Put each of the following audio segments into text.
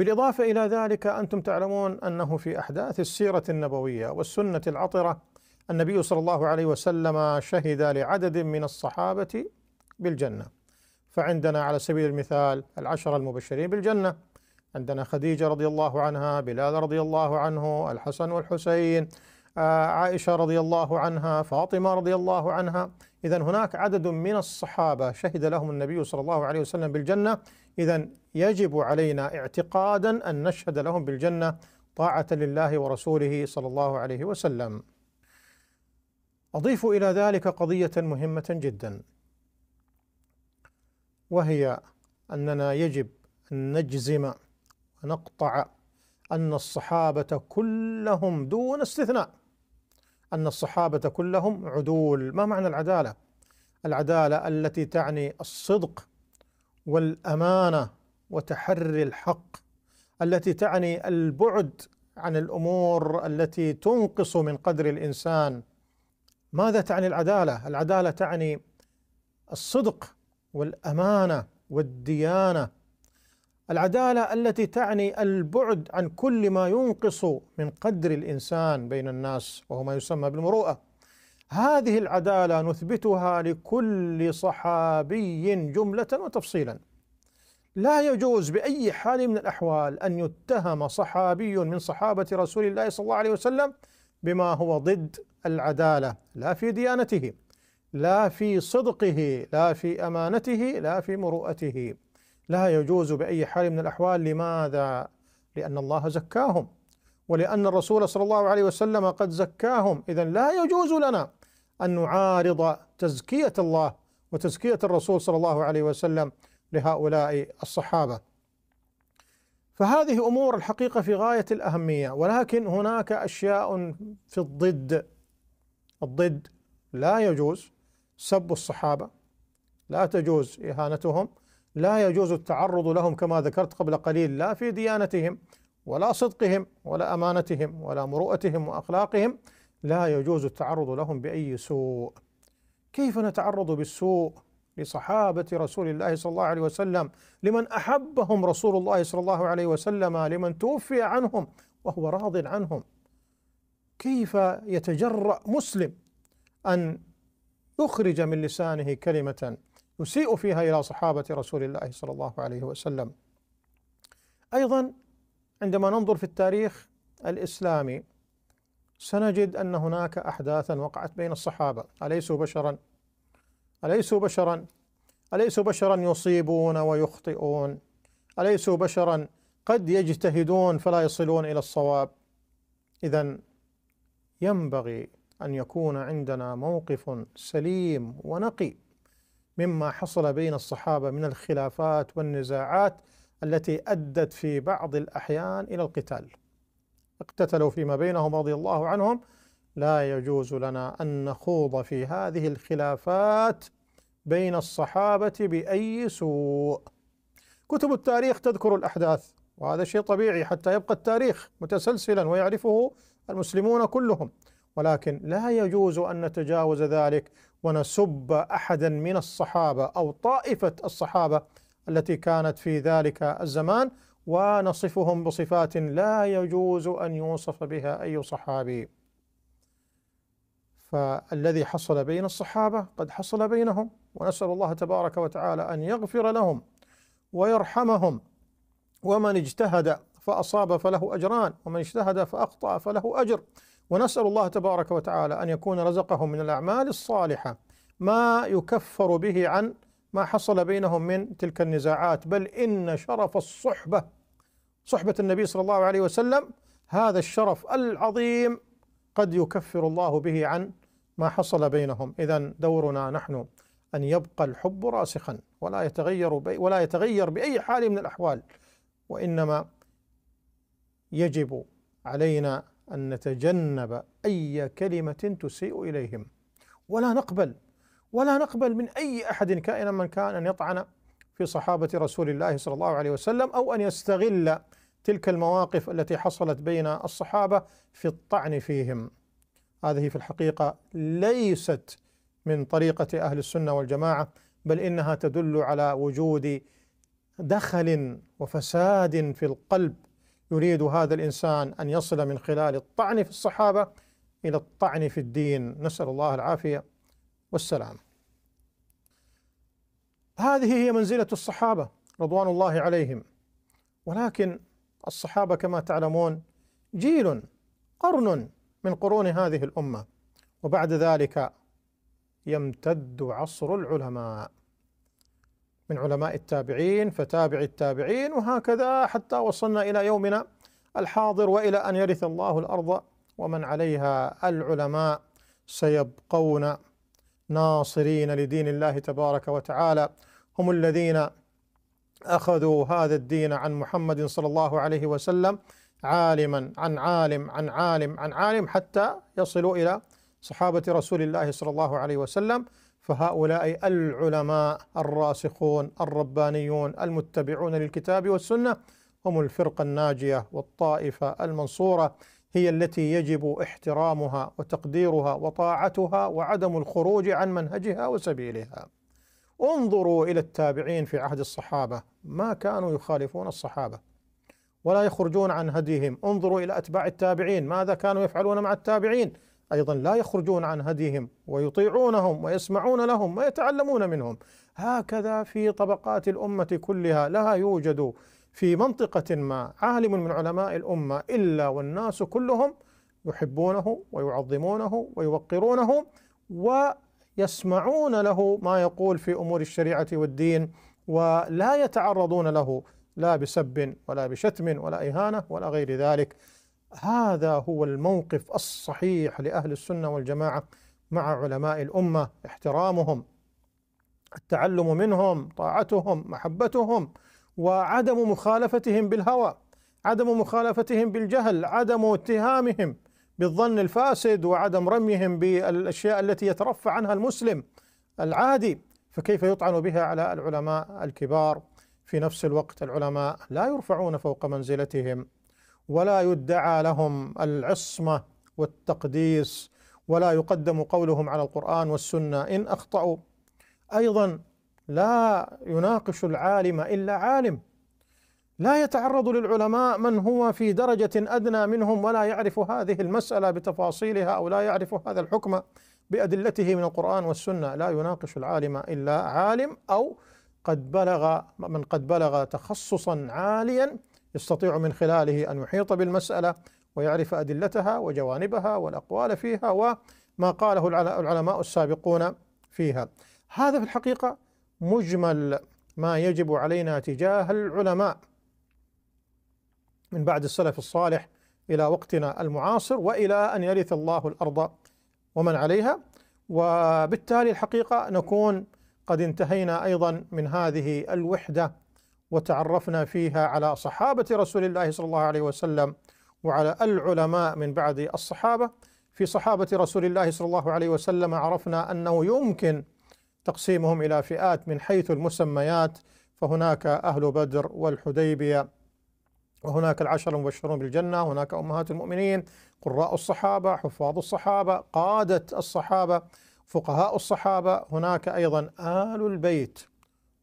بالإضافة إلى ذلك أنتم تعلمون أنه في أحداث السيرة النبوية والسنة العطرة النبي صلى الله عليه وسلم شهد لعدد من الصحابة بالجنة فعندنا على سبيل المثال العشرة المبشرين بالجنة عندنا خديجة رضي الله عنها بلال رضي الله عنه الحسن والحسين آه، عائشة رضي الله عنها فاطمة رضي الله عنها إذا هناك عدد من الصحابة شهد لهم النبي صلى الله عليه وسلم بالجنة إذا يجب علينا اعتقادا أن نشهد لهم بالجنة طاعة لله ورسوله صلى الله عليه وسلم أضيف إلى ذلك قضية مهمة جدا وهي أننا يجب أن نجزم ونقطع أن الصحابة كلهم دون استثناء أن الصحابة كلهم عدول ما معنى العدالة؟ العدالة التي تعني الصدق والأمانة وتحري الحق التي تعني البعد عن الأمور التي تنقص من قدر الإنسان ماذا تعني العدالة؟ العدالة تعني الصدق والأمانة والديانة العداله التي تعني البعد عن كل ما ينقص من قدر الانسان بين الناس وهو ما يسمى بالمروءه هذه العداله نثبتها لكل صحابي جمله وتفصيلا لا يجوز باي حال من الاحوال ان يتهم صحابي من صحابه رسول الله صلى الله عليه وسلم بما هو ضد العداله لا في ديانته لا في صدقه لا في امانته لا في مروءته لا يجوز بأي حال من الأحوال لماذا؟ لأن الله زكاهم ولأن الرسول صلى الله عليه وسلم قد زكاهم إذا لا يجوز لنا أن نعارض تزكية الله وتزكية الرسول صلى الله عليه وسلم لهؤلاء الصحابة فهذه أمور الحقيقة في غاية الأهمية ولكن هناك أشياء في الضد الضد لا يجوز سب الصحابة لا تجوز إهانتهم لا يجوز التعرض لهم كما ذكرت قبل قليل لا في ديانتهم ولا صدقهم ولا امانتهم ولا مروءتهم واخلاقهم لا يجوز التعرض لهم باي سوء كيف نتعرض بالسوء لصحابه رسول الله صلى الله عليه وسلم لمن احبهم رسول الله صلى الله عليه وسلم لمن توفي عنهم وهو راض عنهم كيف يتجرا مسلم ان يخرج من لسانه كلمه يسيء فيها إلى صحابة رسول الله صلى الله عليه وسلم أيضا عندما ننظر في التاريخ الإسلامي سنجد أن هناك أحداثا وقعت بين الصحابة أليسوا بشرا أليسوا بشرا أليسوا بشرا يصيبون ويخطئون أليسوا بشرا قد يجتهدون فلا يصلون إلى الصواب إذا ينبغي أن يكون عندنا موقف سليم ونقي مما حصل بين الصحابه من الخلافات والنزاعات التي ادت في بعض الاحيان الى القتال. اقتتلوا فيما بينهم رضي الله عنهم لا يجوز لنا ان نخوض في هذه الخلافات بين الصحابه باي سوء. كتب التاريخ تذكر الاحداث وهذا شيء طبيعي حتى يبقى التاريخ متسلسلا ويعرفه المسلمون كلهم ولكن لا يجوز ان نتجاوز ذلك ونسب احدا من الصحابه او طائفه الصحابه التي كانت في ذلك الزمان ونصفهم بصفات لا يجوز ان يوصف بها اي صحابي. فالذي حصل بين الصحابه قد حصل بينهم ونسال الله تبارك وتعالى ان يغفر لهم ويرحمهم ومن اجتهد فاصاب فله اجران ومن اجتهد فاخطا فله اجر ونسأل الله تبارك وتعالى أن يكون رزقهم من الأعمال الصالحة ما يكفر به عن ما حصل بينهم من تلك النزاعات بل إن شرف الصحبة صحبة النبي صلى الله عليه وسلم هذا الشرف العظيم قد يكفر الله به عن ما حصل بينهم إذا دورنا نحن أن يبقى الحب راسخا ولا يتغير ولا يتغير بأي حال من الأحوال وإنما يجب علينا أن نتجنب أي كلمة تسيء إليهم ولا نقبل ولا نقبل من أي أحد كائنا من كان أن يطعن في صحابة رسول الله صلى الله عليه وسلم أو أن يستغل تلك المواقف التي حصلت بين الصحابة في الطعن فيهم هذه في الحقيقة ليست من طريقة أهل السنة والجماعة بل إنها تدل على وجود دخل وفساد في القلب يريد هذا الانسان ان يصل من خلال الطعن في الصحابه الى الطعن في الدين نسال الله العافيه والسلام هذه هي منزله الصحابه رضوان الله عليهم ولكن الصحابه كما تعلمون جيل قرن من قرون هذه الامه وبعد ذلك يمتد عصر العلماء من علماء التابعين فتابع التابعين وهكذا حتى وصلنا الى يومنا الحاضر والى ان يرث الله الارض ومن عليها العلماء سيبقون ناصرين لدين الله تبارك وتعالى هم الذين اخذوا هذا الدين عن محمد صلى الله عليه وسلم عالما عن عالم عن عالم عن عالم حتى يصلوا الى صحابه رسول الله صلى الله عليه وسلم فهؤلاء العلماء الراسخون الربانيون المتبعون للكتاب والسنه هم الفرقه الناجيه والطائفه المنصوره هي التي يجب احترامها وتقديرها وطاعتها وعدم الخروج عن منهجها وسبيلها. انظروا الى التابعين في عهد الصحابه، ما كانوا يخالفون الصحابه ولا يخرجون عن هديهم، انظروا الى اتباع التابعين، ماذا كانوا يفعلون مع التابعين؟ أيضا لا يخرجون عن هديهم ويطيعونهم ويسمعون لهم ويتعلمون منهم هكذا في طبقات الأمة كلها لا يوجد في منطقة ما عالم من علماء الأمة إلا والناس كلهم يحبونه ويعظمونه ويوقرونه ويسمعون له ما يقول في أمور الشريعة والدين ولا يتعرضون له لا بسب ولا بشتم ولا إهانة ولا غير ذلك هذا هو الموقف الصحيح لأهل السنة والجماعة مع علماء الأمة احترامهم التعلم منهم طاعتهم محبتهم وعدم مخالفتهم بالهوى عدم مخالفتهم بالجهل عدم اتهامهم بالظن الفاسد وعدم رميهم بالاشياء التي يترفع عنها المسلم العادي فكيف يطعن بها على العلماء الكبار في نفس الوقت العلماء لا يرفعون فوق منزلتهم ولا يدعى لهم العصمه والتقديس ولا يقدم قولهم على القران والسنه ان اخطاوا ايضا لا يناقش العالم الا عالم لا يتعرض للعلماء من هو في درجه ادنى منهم ولا يعرف هذه المساله بتفاصيلها او لا يعرف هذا الحكم بادلته من القران والسنه لا يناقش العالم الا عالم او قد بلغ من قد بلغ تخصصا عاليا يستطيع من خلاله أن يحيط بالمسألة ويعرف أدلتها وجوانبها والأقوال فيها وما قاله العلماء السابقون فيها هذا في الحقيقة مجمل ما يجب علينا تجاه العلماء من بعد السلف الصالح إلى وقتنا المعاصر وإلى أن يرث الله الأرض ومن عليها وبالتالي الحقيقة نكون قد انتهينا أيضا من هذه الوحدة وتعرفنا فيها على صحابة رسول الله صلى الله عليه وسلم وعلى العلماء من بعد الصحابة في صحابة رسول الله صلى الله عليه وسلم عرفنا أنه يمكن تقسيمهم إلى فئات من حيث المسميات فهناك أهل بدر والحديبية وهناك العشر المبشرون بالجنة هناك أمهات المؤمنين قراء الصحابة حفاظ الصحابة قادة الصحابة فقهاء الصحابة هناك أيضا آل البيت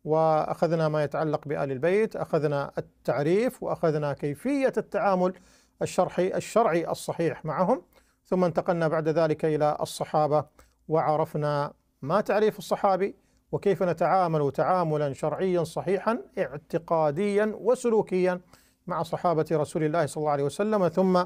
واخذنا ما يتعلق بال البيت، اخذنا التعريف واخذنا كيفيه التعامل الشرحي الشرعي الصحيح معهم، ثم انتقلنا بعد ذلك الى الصحابه وعرفنا ما تعريف الصحابي وكيف نتعامل تعاملا شرعيا صحيحا اعتقاديا وسلوكيا مع صحابه رسول الله صلى الله عليه وسلم، ثم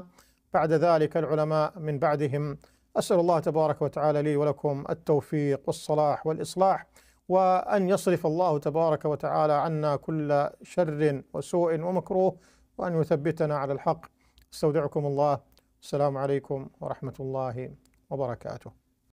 بعد ذلك العلماء من بعدهم اسال الله تبارك وتعالى لي ولكم التوفيق والصلاح والاصلاح. وأن يصرف الله تبارك وتعالى عنا كل شر وسوء ومكروه وأن يثبتنا على الحق استودعكم الله السلام عليكم ورحمة الله وبركاته